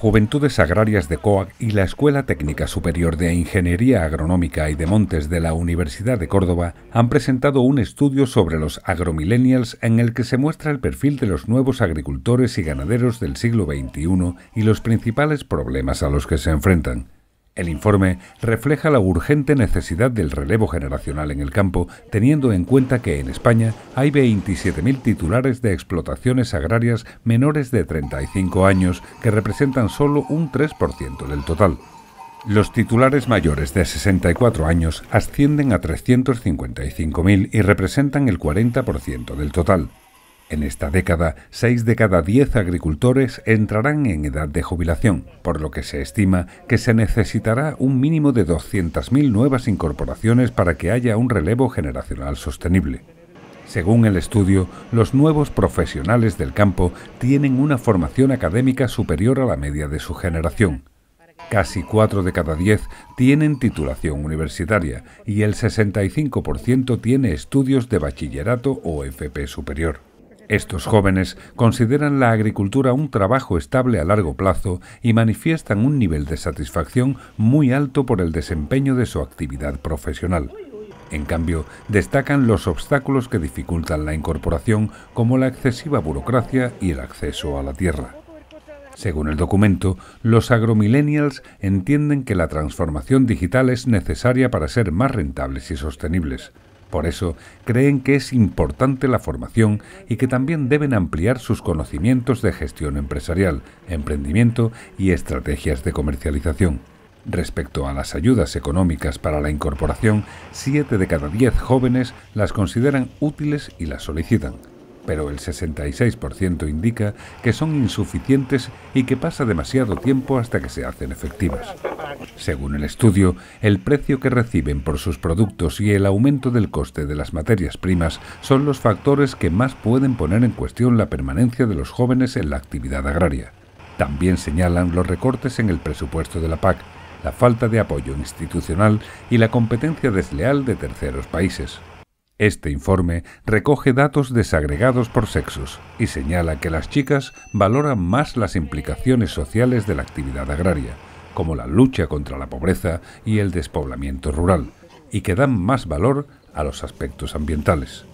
Juventudes Agrarias de COAC y la Escuela Técnica Superior de Ingeniería Agronómica y de Montes de la Universidad de Córdoba han presentado un estudio sobre los agromilenials en el que se muestra el perfil de los nuevos agricultores y ganaderos del siglo XXI y los principales problemas a los que se enfrentan. El informe refleja la urgente necesidad del relevo generacional en el campo, teniendo en cuenta que en España hay 27.000 titulares de explotaciones agrarias menores de 35 años, que representan solo un 3% del total. Los titulares mayores de 64 años ascienden a 355.000 y representan el 40% del total. En esta década, 6 de cada 10 agricultores entrarán en edad de jubilación, por lo que se estima que se necesitará un mínimo de 200.000 nuevas incorporaciones para que haya un relevo generacional sostenible. Según el estudio, los nuevos profesionales del campo tienen una formación académica superior a la media de su generación. Casi 4 de cada 10 tienen titulación universitaria y el 65% tiene estudios de bachillerato o FP superior. Estos jóvenes consideran la agricultura un trabajo estable a largo plazo y manifiestan un nivel de satisfacción muy alto por el desempeño de su actividad profesional. En cambio, destacan los obstáculos que dificultan la incorporación, como la excesiva burocracia y el acceso a la tierra. Según el documento, los agromillennials entienden que la transformación digital es necesaria para ser más rentables y sostenibles. Por eso, creen que es importante la formación y que también deben ampliar sus conocimientos de gestión empresarial, emprendimiento y estrategias de comercialización. Respecto a las ayudas económicas para la incorporación, 7 de cada 10 jóvenes las consideran útiles y las solicitan pero el 66% indica que son insuficientes y que pasa demasiado tiempo hasta que se hacen efectivas. Según el estudio, el precio que reciben por sus productos y el aumento del coste de las materias primas son los factores que más pueden poner en cuestión la permanencia de los jóvenes en la actividad agraria. También señalan los recortes en el presupuesto de la PAC, la falta de apoyo institucional y la competencia desleal de terceros países. Este informe recoge datos desagregados por sexos y señala que las chicas valoran más las implicaciones sociales de la actividad agraria, como la lucha contra la pobreza y el despoblamiento rural, y que dan más valor a los aspectos ambientales.